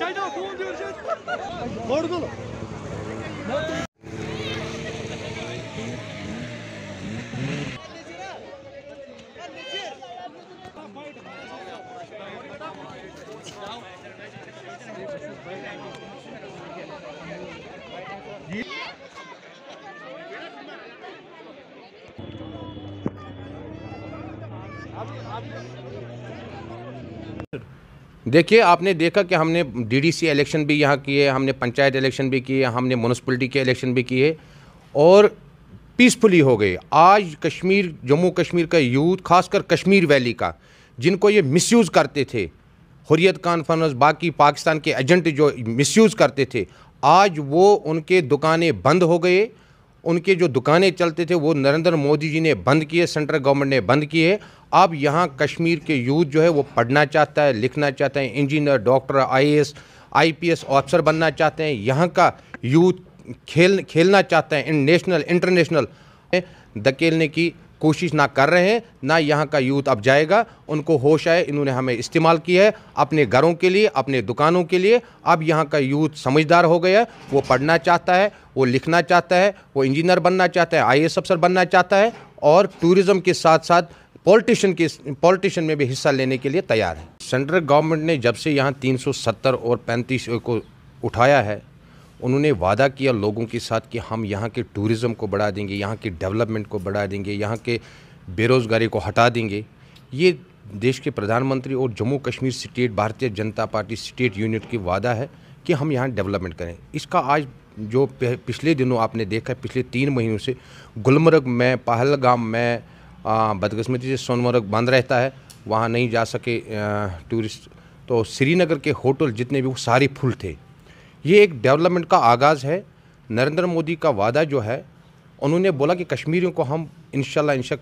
Çayda okulun göreceğiz. Ordu. Abi abi देखिए आपने देखा कि हमने डीडीसी इलेक्शन भी यहाँ किए हमने पंचायत इलेक्शन भी किए हमने म्यूनसिपलिटी के इलेक्शन भी किए और पीसफुली हो गए आज कश्मीर जम्मू कश्मीर का यूथ खासकर कश्मीर वैली का जिनको ये मिसयूज़ करते थे हुरियत कॉन्फ्रेंस बाकी पाकिस्तान के एजेंट जो मिसयूज़ करते थे आज वो उनके दुकानें बंद हो गए उनके जो दुकानें चलते थे वो नरेंद्र मोदी जी ने बंद किए सेंट्रल गवर्नमेंट ने बंद किए अब यहाँ कश्मीर के यूथ जो है वो पढ़ना चाहता है लिखना चाहता है engineer doctor IAS IPS officer बनना चाहते हैं यहाँ का यूथ खेल खेलना चाहते हैं नेशनल इंटरनेशनल धकेलने की कोशिश ना कर रहे हैं ना यहाँ का यूथ अब जाएगा उनको होश आए इन्होंने हमें इस्तेमाल किया है अपने घरों के लिए अपने दुकानों के लिए अब यहाँ का यूथ समझदार हो गया वो पढ़ना चाहता है वो लिखना चाहता है वो इंजीनियर बनना चाहता है आई अफसर बनना चाहता है और टूरिज़्म के साथ साथ पॉलिटिशियन के पॉलिटिशियन में भी हिस्सा लेने के लिए तैयार है सेंट्रल गवर्नमेंट ने जब से यहाँ 370 और पैंतीस को उठाया है उन्होंने वादा किया लोगों के साथ कि हम यहाँ के टूरिज़्म को बढ़ा देंगे यहाँ के डेवलपमेंट को बढ़ा देंगे यहाँ के बेरोज़गारी को हटा देंगे ये देश के प्रधानमंत्री और जम्मू कश्मीर स्टेट भारतीय जनता पार्टी स्टेट यूनिट की वादा है कि हम यहाँ डेवलपमेंट करें इसका आज जो पिछले दिनों आपने देखा है पिछले तीन महीनों से गुलमर्ग में पहलगाम में बदकस्मती से सोनमर्ग बंद रहता है वहाँ नहीं जा सके टूरिस्ट तो श्रीनगर के होटल जितने भी वो सारे फुल थे ये एक डेवलपमेंट का आगाज़ है नरेंद्र मोदी का वादा जो है उन्होंने बोला कि कश्मीरियों को हम इन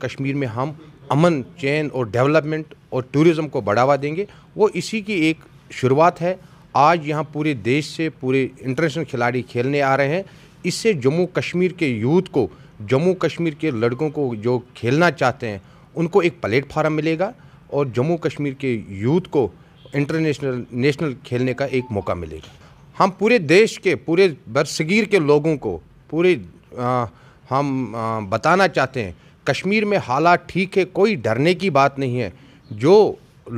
कश्मीर में हम अमन चैन और डेवलपमेंट और टूरिज़्म को बढ़ावा देंगे वो इसी की एक शुरुआत है आज यहाँ पूरे देश से पूरे इंटरनेशनल खिलाड़ी खेलने आ रहे हैं इससे जम्मू कश्मीर के यूथ को जम्मू कश्मीर के लड़कों को जो खेलना चाहते हैं उनको एक प्लेटफार्म मिलेगा और जम्मू कश्मीर के यूथ को इंटरनेशनल नेशनल खेलने का एक मौका मिलेगा हम पूरे देश के पूरे बरसगीर के लोगों को पूरे आ, हम आ, बताना चाहते हैं कश्मीर में हालात ठीक है कोई डरने की बात नहीं है जो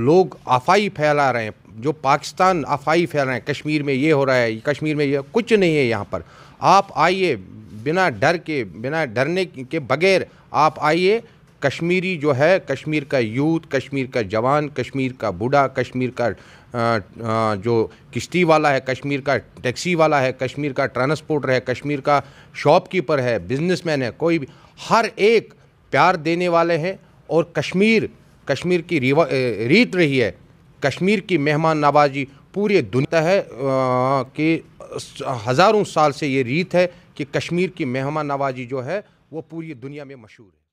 लोग आफाई फैला रहे हैं जो पाकिस्तान आफाई फैला रहे हैं कश्मीर में ये हो रहा है कश्मीर में ये कुछ नहीं है यहाँ पर आप आइए बिना डर के बिना डरने के बगैर आप आइए कश्मीरी जो है कश्मीर का यूथ कश्मीर का जवान कश्मीर का बूढ़ा कश्मीर का जो किश्ती वाला है कश्मीर का टैक्सी वाला है कश्मीर का ट्रांसपोर्टर है कश्मीर का शॉपकीपर है बिजनेसमैन है कोई भी हर एक प्यार देने वाले हैं और कश्मीर कश्मीर की रीत रही है कश्मीर की मेहमान नवाजी पूरे दुनिया है कि हज़ारों साल से ये रीत है कि कश्मीर की मेहमान नवाजी जो है वो पूरी दुनिया में मशहूर है